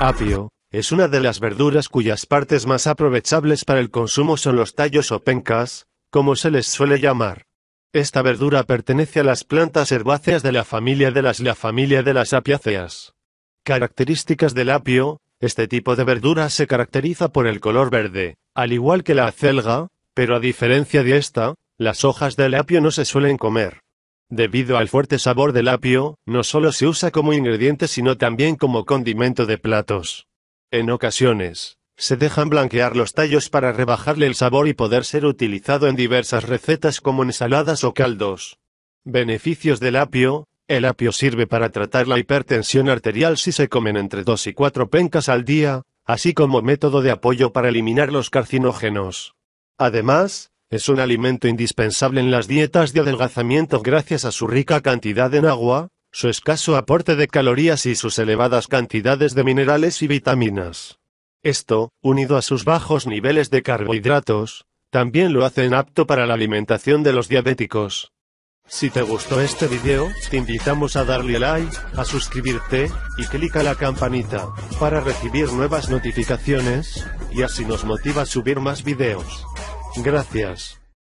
Apio, es una de las verduras cuyas partes más aprovechables para el consumo son los tallos o pencas, como se les suele llamar. Esta verdura pertenece a las plantas herbáceas de la familia de las la familia de las apiáceas. Características del apio, este tipo de verdura se caracteriza por el color verde, al igual que la acelga, pero a diferencia de esta, las hojas del apio no se suelen comer. Debido al fuerte sabor del apio, no solo se usa como ingrediente sino también como condimento de platos. En ocasiones, se dejan blanquear los tallos para rebajarle el sabor y poder ser utilizado en diversas recetas como ensaladas o caldos. Beneficios del apio. El apio sirve para tratar la hipertensión arterial si se comen entre 2 y 4 pencas al día, así como método de apoyo para eliminar los carcinógenos. Además, es un alimento indispensable en las dietas de adelgazamiento gracias a su rica cantidad en agua, su escaso aporte de calorías y sus elevadas cantidades de minerales y vitaminas. Esto, unido a sus bajos niveles de carbohidratos, también lo hacen apto para la alimentación de los diabéticos. Si te gustó este video, te invitamos a darle like, a suscribirte, y a la campanita, para recibir nuevas notificaciones, y así nos motiva a subir más videos. Gracias.